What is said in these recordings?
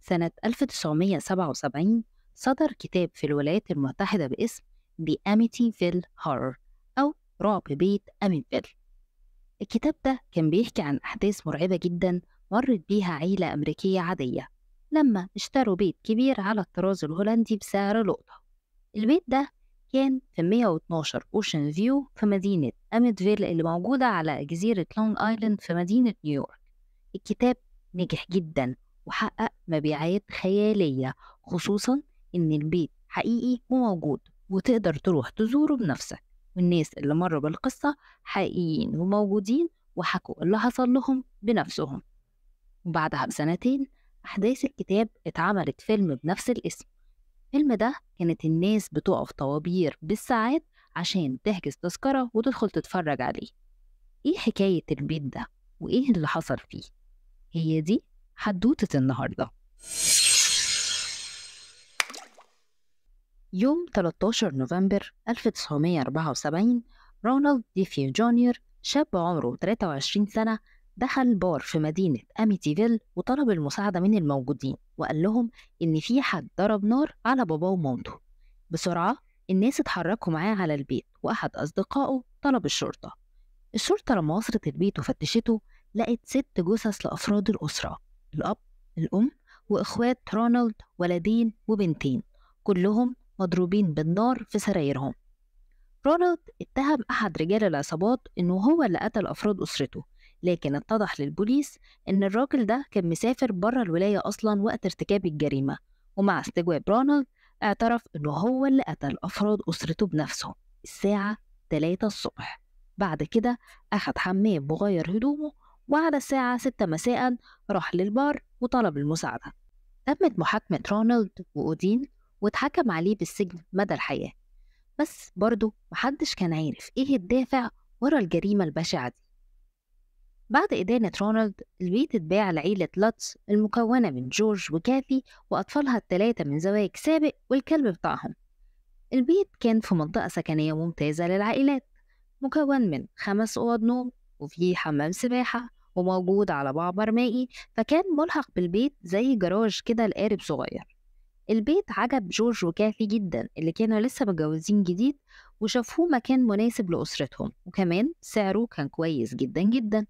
سنة 1977 صدر كتاب في الولايات المتحدة باسم The Amityville Horror أو رعب بيت أميتفيل الكتاب ده كان بيحكي عن أحداث مرعبة جدا مرت بيها عيلة أمريكية عادية لما اشتروا بيت كبير على الطراز الهولندي بسعر لقطة البيت ده كان في 112 أوشن فيو في مدينة أميتفيل اللي موجودة على جزيرة لونج آيلاند في مدينة نيويورك الكتاب نجح جدا وحقق مبيعات خيالية خصوصا إن البيت حقيقي وموجود وتقدر تروح تزوره بنفسك والناس اللي مروا بالقصة حقيقيين وموجودين وحكوا اللي حصل لهم بنفسهم وبعدها بسنتين أحداث الكتاب اتعملت فيلم بنفس الاسم الفيلم ده كانت الناس بتقف طوابير بالساعات عشان تحجز تذكرة وتدخل تتفرج عليه ايه حكاية البيت ده وايه اللي حصل فيه هي دي حدوتة النهاردة يوم 13 نوفمبر 1974 رونالد ديفيو جونيور شاب عمره 23 سنة دخل بار في مدينة أميتيفيل وطلب المساعدة من الموجودين وقال لهم إن في حد ضرب نار على باباه ومامته بسرعة الناس اتحركوا معاه على البيت وأحد أصدقائه طلب الشرطة الشرطة لما وصلت البيت وفتشته لقت ست جثث لأفراد الأسرة الأب الأم وإخوات رونالد ولدين وبنتين كلهم مضروبين بالنار في سرايرهم رونالد اتهم أحد رجال العصابات إنه هو اللي قتل أفراد أسرته لكن اتضح للبوليس إن الراجل ده كان مسافر بره الولاية أصلا وقت ارتكاب الجريمة ومع استجواب رونالد اعترف إنه هو اللي قتل أفراد أسرته بنفسه الساعة 3 الصبح بعد كده أخد حمام مغير هدومه وعلى الساعة ستة مساء راح للبار وطلب المساعدة تمت محاكمة رونالد وأودين واتحكم عليه بالسجن مدى الحياة بس برضه محدش كان عارف إيه الدافع ورا الجريمة البشعة دي بعد إدانة رونالد البيت اتباع لعيلة لاتس المكونة من جورج وكاثي وأطفالها التلاتة من زواج سابق والكلب بتاعهم البيت كان في منطقة سكنية ممتازة للعائلات مكون من خمس أوض نوم وفيه حمام سباحة وموجود على معبر مائي فكان ملحق بالبيت زي جراج كده لقارب صغير البيت عجب جورج وكافي جدا اللي كانوا لسه متجوزين جديد وشافوه مكان مناسب لأسرتهم وكمان سعره كان كويس جدا جدا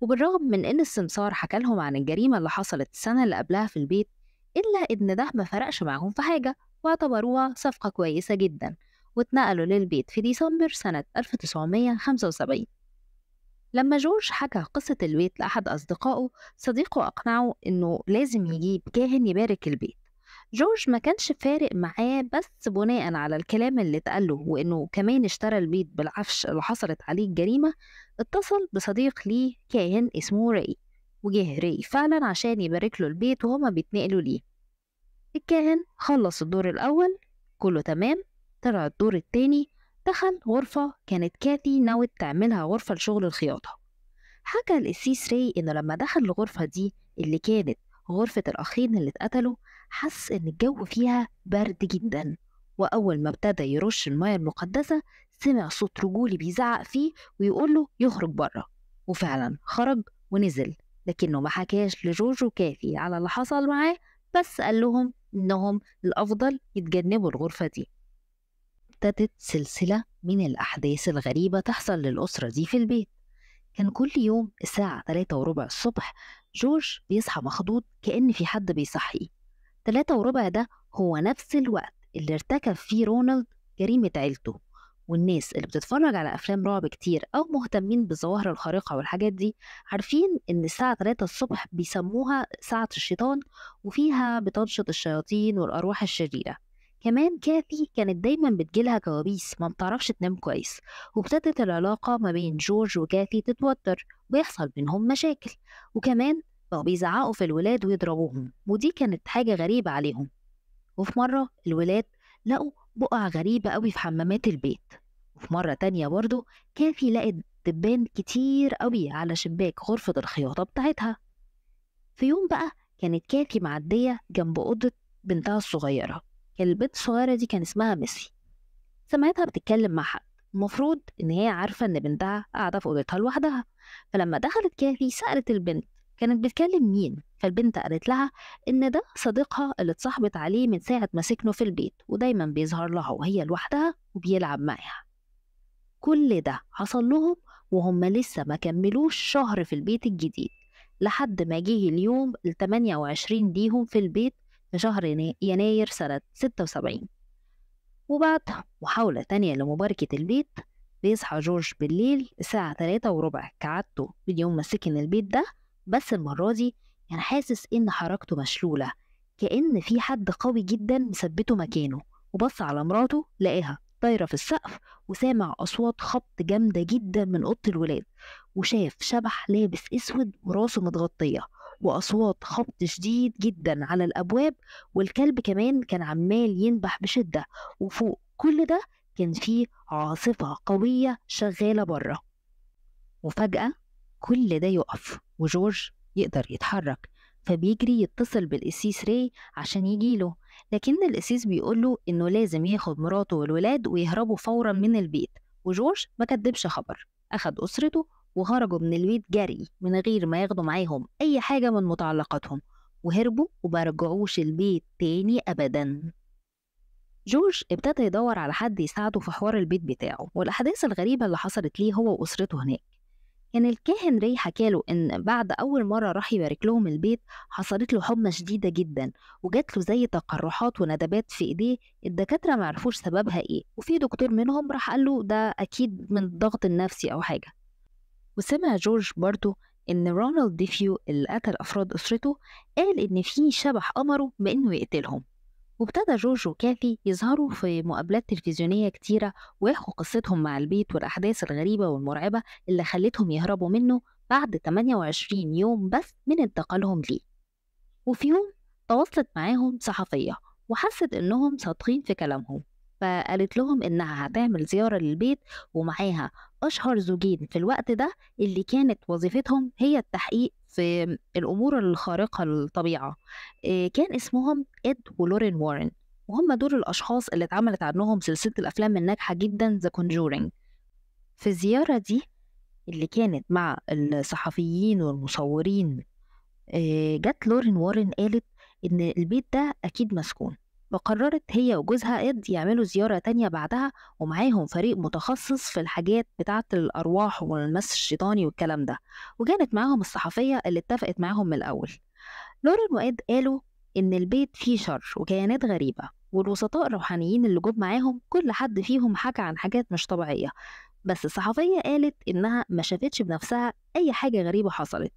وبالرغم من إن السمسار حكى لهم عن الجريمة اللي حصلت السنة اللي قبلها في البيت إلا إن ده ما فرقش معاهم في حاجة واعتبروها صفقة كويسة جدا واتنقلوا للبيت في ديسمبر سنة 1975 لما جورج حكى قصة البيت لأحد أصدقائه صديقه أقنعه إنه لازم يجيب كاهن يبارك البيت جورج ما كانش فارق معاه بس بناء على الكلام اللي اتقاله وإنه كمان اشترى البيت بالعفش اللي حصلت عليه الجريمة اتصل بصديق ليه كاهن اسمه راي وجه راي فعلا عشان يبارك له البيت وهما بيتنقلوا ليه الكاهن خلص الدور الأول كله تمام طلع الدور التاني دخل غرفة كانت كاتي ناوت تعملها غرفة لشغل الخياطة حكى القسيس ري إنه لما دخل الغرفة دي اللي كانت غرفة الأخين اللي اتقتلوا حس إن الجو فيها برد جدا وأول ما ابتدى يرش المية المقدسة سمع صوت رجولي بيزعق فيه ويقول له يخرج بره وفعلا خرج ونزل لكنه ما حكاش لجوجو وكافي على اللي حصل معاه بس قال لهم إنهم الأفضل يتجنبوا الغرفة دي ابتدت سلسلة من الأحداث الغريبة تحصل للأسرة دي في البيت كان كل يوم الساعة تلاتة وربع الصبح جورج بيصحى مخضوض كأن في حد بيصحيه تلاتة وربع ده هو نفس الوقت اللي ارتكب فيه رونالد جريمة عيلته والناس اللي بتتفرج على أفلام رعب كتير أو مهتمين بالظواهر الخارقة والحاجات دي عارفين إن الساعة 3 الصبح بيسموها ساعة الشيطان وفيها بتنشط الشياطين والأرواح الشريرة كمان كاثي كانت دايما بتجيلها كوابيس ما بتعرفش تنام كويس وابتدت العلاقة ما بين جورج وكاثي تتوتر ويحصل بينهم مشاكل وكمان بقوا بيزعقوا في الولاد ويضربوهم ودي كانت حاجة غريبة عليهم وفي مرة الولاد لقوا بقع غريبة قوي في حمامات البيت وفي مرة تانية برضه كاثي لقت دبان كتير قوي على شباك غرفة الخياطة بتاعتها في يوم بقى كانت كاثي معدية جنب أوضة بنتها الصغيرة البنت الصغيرة دي كان اسمها ميسي سمعتها بتتكلم مع حد المفروض إن هي عارفة إن بنتها قاعدة في أوضتها لوحدها فلما دخلت كاثي سألت البنت كانت بتكلم مين فالبنت قالت لها إن ده صديقها اللي اتصاحبت عليه من ساعة ما سكنه في البيت ودايما بيظهر لها وهي لوحدها وبيلعب معاها كل ده حصل لهم وهم لسه ما كملوش شهر في البيت الجديد لحد ما جه اليوم ال 28 ليهم في البيت في شهر يناير سنة 76 وبعد محاولة تانية لمباركة البيت بيصحى جورج بالليل الساعة تلاتة وربع كعادته ما سكن البيت ده بس المرة دي كان حاسس إن حركته مشلولة كأن في حد قوي جدا مثبته مكانه وبص على مراته لقاها طايرة في السقف وسامع أصوات خبط جامدة جدا من أوضة الولاد وشاف شبح لابس أسود وراسه متغطية وأصوات خبط شديد جدا على الأبواب والكلب كمان كان عمال ينبح بشدة وفوق كل ده كان فيه عاصفة قوية شغالة بره وفجأة كل ده يقف وجورج يقدر يتحرك فبيجري يتصل بالقسيس راي عشان يجيله لكن القسيس بيقوله انه لازم ياخد مراته والولاد ويهربوا فورا من البيت وجورج ما كدبش خبر اخد اسرته وهربوا من البيت جري من غير ما ياخدوا معاهم أي حاجة من متعلقاتهم وهربوا ومرجعوش البيت تاني أبدا جورج ابتدى يدور على حد يساعده في حوار البيت بتاعه والأحداث الغريبة اللي حصلت ليه هو وأسرته هناك كان الكاهن ري حكاله إن بعد أول مرة راح يبارك لهم البيت حصلت له حمى شديدة جدا وجات له زي تقرحات وندبات في إيديه الدكاترة معرفوش سببها إيه وفي دكتور منهم راح قال له ده أكيد من الضغط النفسي أو حاجة وسمع جورج برضو إن رونالد ديفيو اللي قتل أفراد أسرته قال إن في شبح أمره بإنه يقتلهم وابتدى جورج وكاثي يظهروا في مقابلات تلفزيونية كتيرة ويحكوا قصتهم مع البيت والأحداث الغريبة والمرعبة اللي خلتهم يهربوا منه بعد 28 يوم بس من انتقالهم ليه وفي يوم تواصلت معاهم صحفية وحست إنهم صادقين في كلامهم فقالت لهم إنها هتعمل زيارة للبيت ومعاها أشهر زوجين في الوقت ده اللي كانت وظيفتهم هي التحقيق في الأمور الخارقة للطبيعة آه، كان اسمهم إد ولورين وارن وهم دول الأشخاص اللي اتعملت عنهم سلسلة الأفلام الناجحة جدا ذا كونجورينج في الزيارة دي اللي كانت مع الصحفيين والمصورين آه، جت لورين وارن قالت إن البيت ده أكيد مسكون فقررت هي وجوزها إد يعملوا زيارة تانية بعدها ومعاهم فريق متخصص في الحاجات بتاعة الأرواح والمس الشيطاني والكلام ده وكانت معاهم الصحفية اللي اتفقت معاهم من الأول لورين وإد قالوا إن البيت فيه شر وكيانات غريبة والوسطاء الروحانيين اللي جم معاهم كل حد فيهم حكى عن حاجات مش طبيعية بس الصحفية قالت إنها ما شافتش بنفسها أي حاجة غريبة حصلت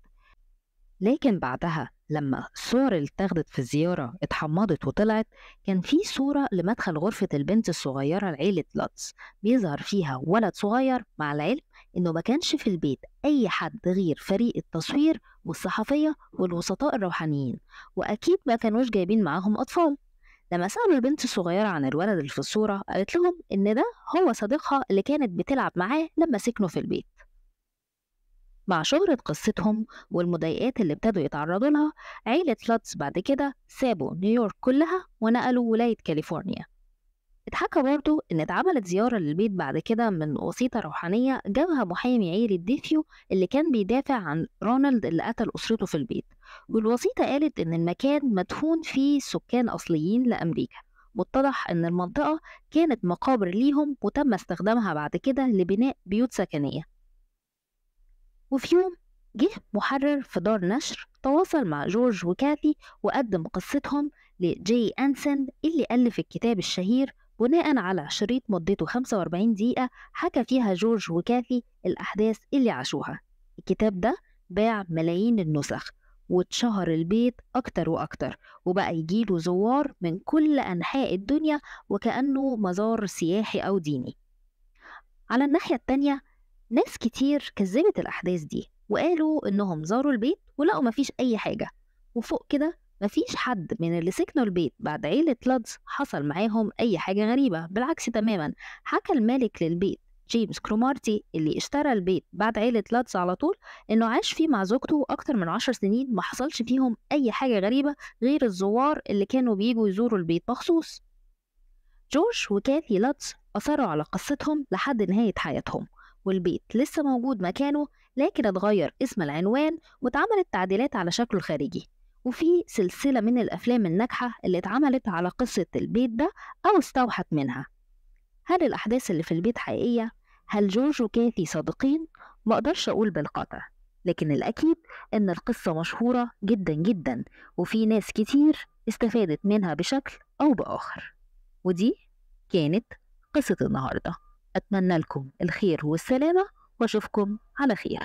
لكن بعدها لما الصور اللي اتاخدت في الزيارة اتحمضت وطلعت كان في صورة لمدخل غرفة البنت الصغيرة لعيلة لاتس بيظهر فيها ولد صغير مع العلم انه ما كانش في البيت اي حد غير فريق التصوير والصحفية والوسطاء الروحانيين واكيد ما كانوش جايبين معاهم اطفال لما سألوا البنت الصغيرة عن الولد اللي في الصورة قالت لهم إن ده هو صديقها اللي كانت بتلعب معاه لما سكنوا في البيت مع شهرة قصتهم والمضايقات اللي ابتدوا يتعرضوا لها عيلة فلاتس بعد كده سابوا نيويورك كلها ونقلوا ولاية كاليفورنيا اتحكى برضه إن اتعملت زيارة للبيت بعد كده من وسيطة روحانية جابها محامي عيلة ديفيو اللي كان بيدافع عن رونالد اللي قتل أسرته في البيت والوسيطة قالت إن المكان مدفون فيه سكان أصليين لأمريكا واتضح إن المنطقة كانت مقابر ليهم وتم استخدامها بعد كده لبناء بيوت سكنية وفي يوم جه محرر في دار نشر تواصل مع جورج وكاثي وقدم قصتهم لجي أنسن اللي ألف الكتاب الشهير بناء على شريط مدته 45 دقيقة حكى فيها جورج وكاثي الأحداث اللي عاشوها الكتاب ده باع ملايين النسخ واتشهر البيت أكتر وأكتر وبقى يجيله زوار من كل أنحاء الدنيا وكأنه مزار سياحي أو ديني على الناحية التانية ناس كتير كذبت الأحداث دي وقالوا إنهم زاروا البيت ولقوا مفيش أي حاجة وفوق كده مفيش حد من اللي سكنوا البيت بعد عيلة لادز حصل معاهم أي حاجة غريبة بالعكس تماما حكى المالك للبيت جيمس كرومارتي اللي اشترى البيت بعد عيلة لاتس على طول انه عاش فيه مع زوجته اكتر من عشر سنين ما حصلش فيهم اي حاجة غريبة غير الزوار اللي كانوا بيجوا يزوروا البيت مخصوص جورج وكاثي لاتس أثروا على قصتهم لحد نهاية حياتهم والبيت لسه موجود مكانه لكن اتغير اسم العنوان واتعملت تعديلات على شكله الخارجي وفي سلسلة من الأفلام الناجحة اللي اتعملت على قصة البيت ده أو استوحت منها هل الأحداث اللي في البيت حقيقية؟ هل جورج وكاثي صادقين؟ مقدرش أقول بالقطع لكن الأكيد إن القصة مشهورة جدا جدا وفي ناس كتير استفادت منها بشكل أو بآخر ودي كانت قصة النهارده أتمنى لكم الخير والسلامة وأشوفكم على خير